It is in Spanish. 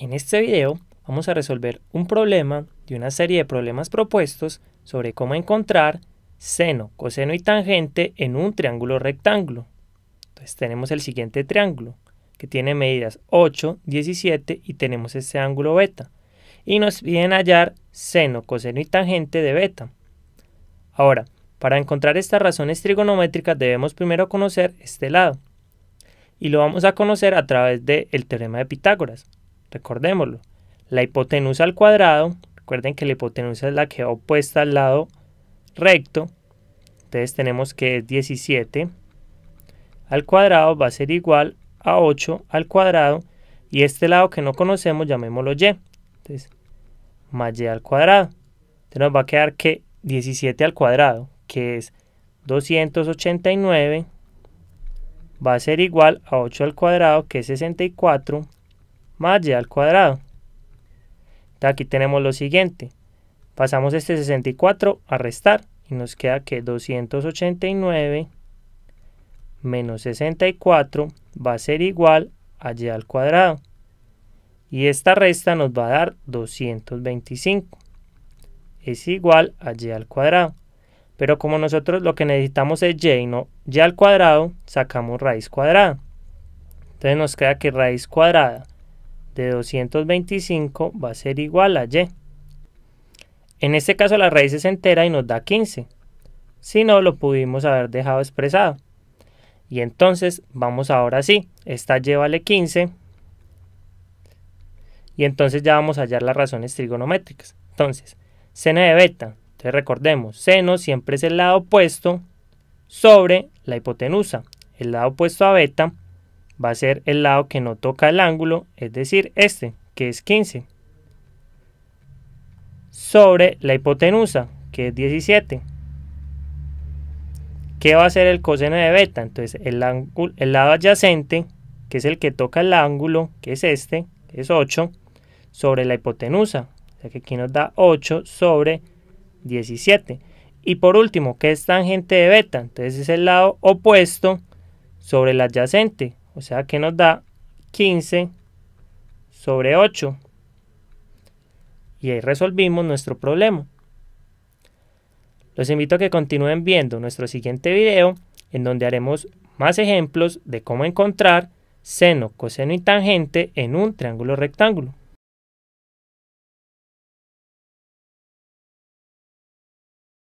En este video vamos a resolver un problema de una serie de problemas propuestos sobre cómo encontrar seno, coseno y tangente en un triángulo rectángulo. Entonces tenemos el siguiente triángulo que tiene medidas 8, 17 y tenemos este ángulo beta. Y nos piden hallar seno, coseno y tangente de beta. Ahora, para encontrar estas razones trigonométricas debemos primero conocer este lado. Y lo vamos a conocer a través del teorema de Pitágoras recordémoslo. La hipotenusa al cuadrado, recuerden que la hipotenusa es la que va opuesta al lado recto, entonces tenemos que 17 al cuadrado va a ser igual a 8 al cuadrado y este lado que no conocemos llamémoslo y. Entonces, más y al cuadrado. Entonces nos va a quedar que 17 al cuadrado, que es 289, va a ser igual a 8 al cuadrado, que es 64, más y al cuadrado. Aquí tenemos lo siguiente. Pasamos este 64 a restar y nos queda que 289 menos 64 va a ser igual a y al cuadrado. Y esta resta nos va a dar 225. Es igual a y al cuadrado. Pero como nosotros lo que necesitamos es y, no y al cuadrado, sacamos raíz cuadrada. Entonces nos queda que raíz cuadrada de 225 va a ser igual a y. En este caso la raíz es entera y nos da 15. Si no, lo pudimos haber dejado expresado. Y entonces vamos ahora sí, esta y vale 15. Y entonces ya vamos a hallar las razones trigonométricas. Entonces, seno de beta. Entonces recordemos, seno siempre es el lado opuesto sobre la hipotenusa. El lado opuesto a beta va a ser el lado que no toca el ángulo, es decir, este, que es 15, sobre la hipotenusa, que es 17. ¿Qué va a ser el coseno de beta? Entonces, el, ángulo, el lado adyacente, que es el que toca el ángulo, que es este, que es 8, sobre la hipotenusa. O sea que aquí nos da 8 sobre 17. Y por último, ¿qué es tangente de beta? Entonces es el lado opuesto sobre el adyacente, o sea que nos da 15 sobre 8. Y ahí resolvimos nuestro problema. Los invito a que continúen viendo nuestro siguiente video en donde haremos más ejemplos de cómo encontrar seno, coseno y tangente en un triángulo rectángulo.